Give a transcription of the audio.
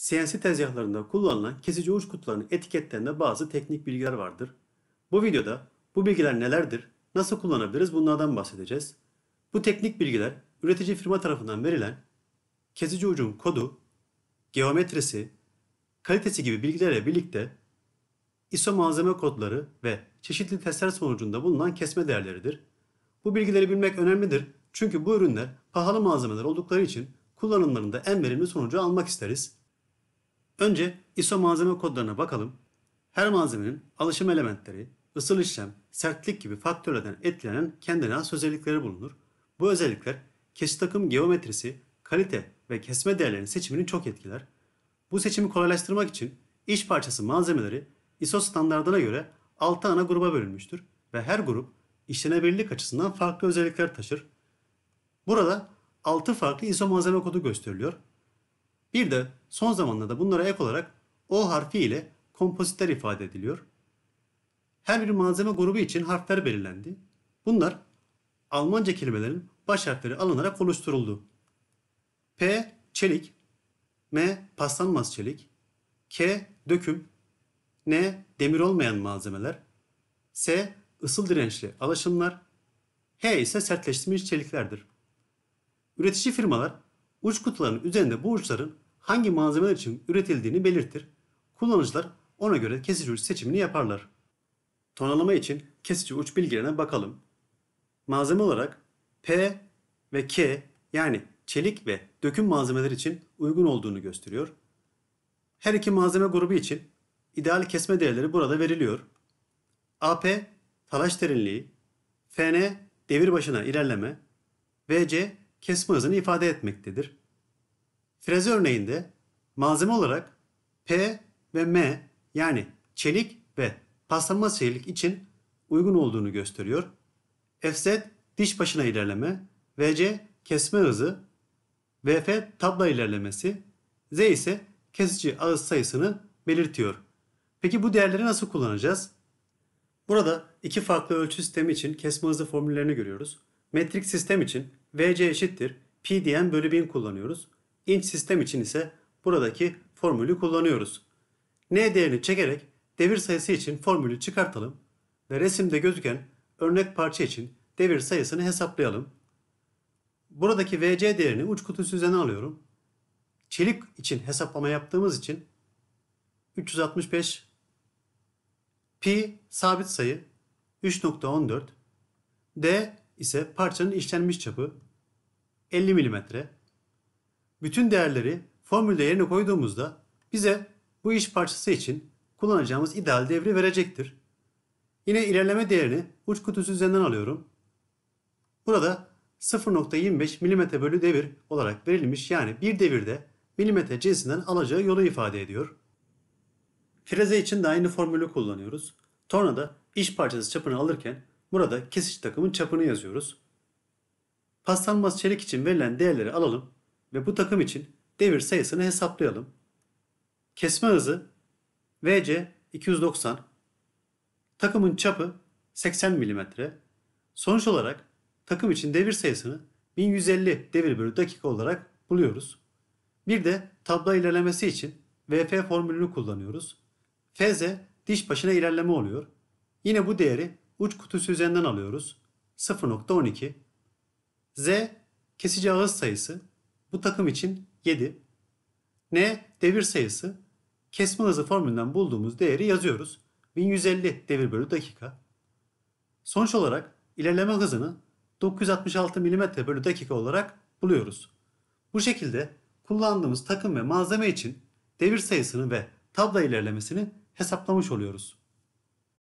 CNC tezgahlarında kullanılan kesici uç kutularının etiketlerinde bazı teknik bilgiler vardır. Bu videoda bu bilgiler nelerdir, nasıl kullanabiliriz bunlardan bahsedeceğiz. Bu teknik bilgiler üretici firma tarafından verilen kesici ucun kodu, geometrisi, kalitesi gibi bilgilerle birlikte ISO malzeme kodları ve çeşitli testler sonucunda bulunan kesme değerleridir. Bu bilgileri bilmek önemlidir çünkü bu ürünler pahalı malzemeler oldukları için kullanımlarında en verimli sonucu almak isteriz. Önce ISO malzeme kodlarına bakalım. Her malzemenin alışım elementleri, ısıl işlem, sertlik gibi faktörlerden etkilenen kendine has özellikleri bulunur. Bu özellikler kesit takım geometrisi, kalite ve kesme değerlerinin seçimini çok etkiler. Bu seçimi kolaylaştırmak için iş parçası malzemeleri ISO standartına göre 6 ana gruba bölünmüştür ve her grup işlenebilirlik açısından farklı özellikler taşır. Burada 6 farklı ISO malzeme kodu gösteriliyor bir de son zamanlarda bunlara ek olarak O harfi ile kompozitler ifade ediliyor. Her bir malzeme grubu için harfler belirlendi. Bunlar Almanca kelimelerin baş harfleri alınarak oluşturuldu. P çelik, M paslanmaz çelik, K döküm, N demir olmayan malzemeler, S ısıl dirençli alaşımlar, H ise sertleştirilmiş çeliklerdir. Üretici firmalar Uç kutuların üzerinde bu uçların hangi malzemeler için üretildiğini belirtir. Kullanıcılar ona göre kesici uç seçimini yaparlar. Tonalama için kesici uç bilgilerine bakalım. Malzeme olarak P ve K yani çelik ve döküm malzemeler için uygun olduğunu gösteriyor. Her iki malzeme grubu için ideal kesme değerleri burada veriliyor. AP talaş derinliği, FN devir başına ilerleme, VC kesme hızını ifade etmektedir. Freze örneğinde malzeme olarak P ve M yani çelik ve paslanmaz çelik için uygun olduğunu gösteriyor. FZ diş başına ilerleme, VC kesme hızı, VF tabla ilerlemesi, Z ise kesici ağız sayısını belirtiyor. Peki bu değerleri nasıl kullanacağız? Burada iki farklı ölçü sistemi için kesme hızı formüllerini görüyoruz. Metrik sistem için VC eşittir. P diyen bölü 1000 kullanıyoruz. İnç sistem için ise buradaki formülü kullanıyoruz. N değerini çekerek devir sayısı için formülü çıkartalım ve resimde gözüken örnek parça için devir sayısını hesaplayalım. Buradaki VC değerini uç kutusu üzerine alıyorum. Çelik için hesaplama yaptığımız için 365 pi sabit sayı 3.14 d ise parçanın işlenmiş çapı 50 mm. Bütün değerleri formülde yerine koyduğumuzda bize bu iş parçası için kullanacağımız ideal devri verecektir. Yine ilerleme değerini uç kutusu üzerinden alıyorum. Burada 0.25 mm bölü devir olarak verilmiş yani bir devirde milimetre cinsinden alacağı yolu ifade ediyor. Freze için de aynı formülü kullanıyoruz. Tornada iş parçası çapını alırken Burada kesiş takımın çapını yazıyoruz. Paslanmaz çelik için verilen değerleri alalım ve bu takım için devir sayısını hesaplayalım. Kesme hızı VC 290, takımın çapı 80 mm. Sonuç olarak takım için devir sayısını 1150 devir bölü dakika olarak buluyoruz. Bir de tabla ilerlemesi için VF formülünü kullanıyoruz. Fz diş başına ilerleme oluyor. Yine bu değeri uç kutusu üzerinden alıyoruz. 0.12. Z kesici ağız sayısı bu takım için 7. N devir sayısı kesme hızı formülünden bulduğumuz değeri yazıyoruz. 1150 devir bölü dakika. Sonuç olarak ilerleme hızını 966 mm bölü dakika olarak buluyoruz. Bu şekilde kullandığımız takım ve malzeme için devir sayısını ve tabla ilerlemesini hesaplamış oluyoruz.